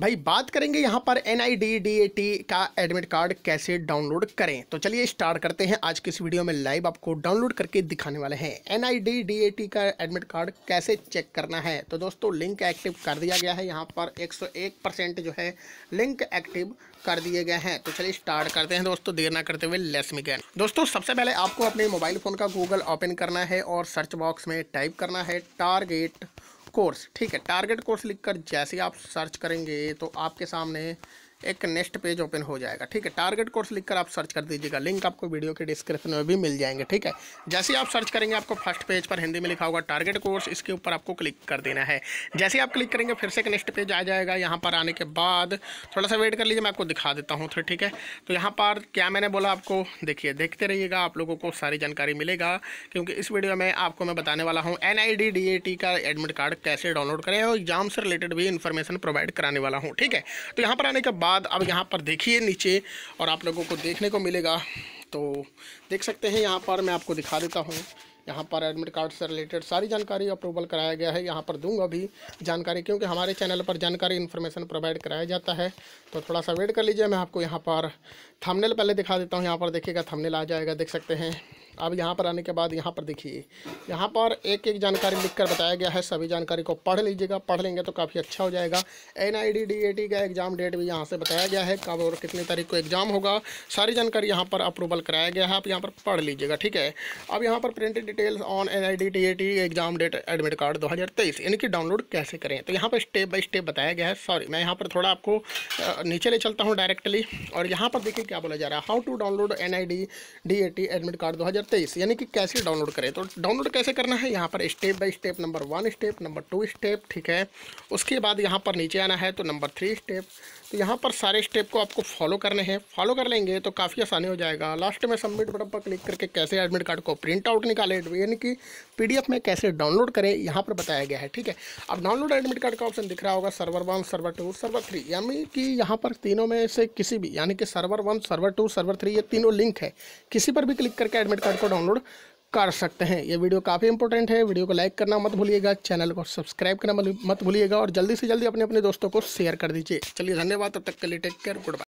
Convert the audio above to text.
भाई बात करेंगे यहाँ पर एन आई का एडमिट कार्ड कैसे डाउनलोड करें तो चलिए स्टार्ट करते हैं आज की इस वीडियो में लाइव आपको डाउनलोड करके दिखाने वाले हैं एन आई का एडमिट कार्ड कैसे चेक करना है तो दोस्तों लिंक एक्टिव कर दिया गया है यहाँ पर 101 परसेंट जो है लिंक एक्टिव कर दिए गए हैं तो चलिए स्टार्ट करते हैं दोस्तों देर ना करते हुए लेस मी गैन दोस्तों सबसे पहले आपको अपने मोबाइल फ़ोन का गूगल ओपन करना है और सर्च बॉक्स में टाइप करना है टारगेट कोर्स ठीक है टारगेट कोर्स लिखकर जैसे आप सर्च करेंगे तो आपके सामने एक नेक्स्ट पेज ओपन हो जाएगा ठीक है टारगेट कोर्स लिखकर आप सर्च कर दीजिएगा लिंक आपको वीडियो के डिस्क्रिप्शन में भी मिल जाएंगे ठीक है जैसे आप सर्च करेंगे आपको फर्स्ट पेज पर हिंदी में लिखा होगा टारगेट कोर्स इसके ऊपर आपको क्लिक कर देना है जैसे आप क्लिक करेंगे फिर से एक नेक्स्ट पेज आ जाएगा यहाँ पर आने के बाद थोड़ा सा वेट कर लीजिए मैं आपको दिखा देता हूँ ठीक है तो यहाँ पर क्या मैंने बोला आपको देखिए देखते रहिएगा आप लोगों को सारी जानकारी मिलेगा क्योंकि इस वीडियो में आपको मैं बताने वाला हूँ एन आई का एडमिट कार्ड कैसे डाउनलोड करें और एग्जाम से रिलेटेड भी इन्फॉर्मेशन प्रोवाइड कराने वाला हूँ ठीक है तो यहाँ पर आने के बाद बाद अब यहाँ पर देखिए नीचे और आप लोगों को देखने को मिलेगा तो देख सकते हैं यहाँ पर मैं आपको दिखा देता हूँ यहाँ पर एडमिट कार्ड से रिलेटेड सारी जानकारी अप्रूवल कराया गया है यहाँ पर दूंगा भी जानकारी क्योंकि हमारे चैनल पर जानकारी इन्फॉर्मेशन प्रोवाइड कराया जाता है तो थोड़ा सा वेट कर लीजिए मैं आपको यहाँ पर थंबनेल पहले दिखा देता हूँ यहाँ पर देखिएगा थंबनेल आ जाएगा देख सकते हैं अब यहाँ पर आने के बाद यहाँ पर देखिए यहाँ पर एक एक जानकारी लिखकर बताया गया है सभी जानकारी को पढ़ लीजिएगा पढ़ लेंगे तो काफ़ी अच्छा हो जाएगा एन आई का एग्ज़ाम डेट भी यहाँ से बताया गया है कब और कितनी तारीख को एग्ज़ाम होगा सारी जानकारी यहाँ पर अप्रूवल कराया गया है आप यहाँ पर पढ़ लीजिएगा ठीक है अब यहाँ पर printed details on N I exam date admit card दो इनकी डाउनलोड कैसे करें तो यहाँ पर स्टेप बाई स्टेप बताया गया है सॉरी मैं यहाँ पर थोड़ा आपको नीचे ले चलता हूँ डायरेक्टली और यहाँ पर देखिए क्या बोला जा रहा है how to download N I admit card दो तेईस यानी कि कैसे डाउनलोड करें तो डाउनलोड कैसे करना है यहाँ पर step by step number one step number two step ठीक है उसके बाद यहाँ पर नीचे आना है तो नंबर थ्री स्टेप तो यहाँ पर सारे स्टेप को आपको फॉलो करने हैं फॉलो कर लेंगे तो काफ़ी आसानी हो जाएगा लास्ट में सबमिट बटन पर क्लिक करके कैसे एडमिट कार्ड को प्रिंट आउट निकाले तो यानी कि पी में कैसे डाउनलोड करें यहाँ पर बताया गया है ठीक है अब डाउनलोड एडमिट कार्ड का ऑप्शन दिख रहा होगा server one server two server three यानी कि यहाँ पर तीनों में से किसी भी यानी कि server one server two server three ये तीनों लिंक है किसी पर भी क्लिक करके एडमिट कार्ड सॉफ्टवेयर को डाउनलोड कर सकते हैं ये वीडियो काफ़ी इंपॉर्टेंट है वीडियो को लाइक करना मत भूलिएगा चैनल को सब्सक्राइब करना मत भूलिएगा और जल्दी से जल्दी अपने अपने दोस्तों को शेयर कर दीजिए चलिए धन्यवाद तब तक के लिए टेक केयर गुड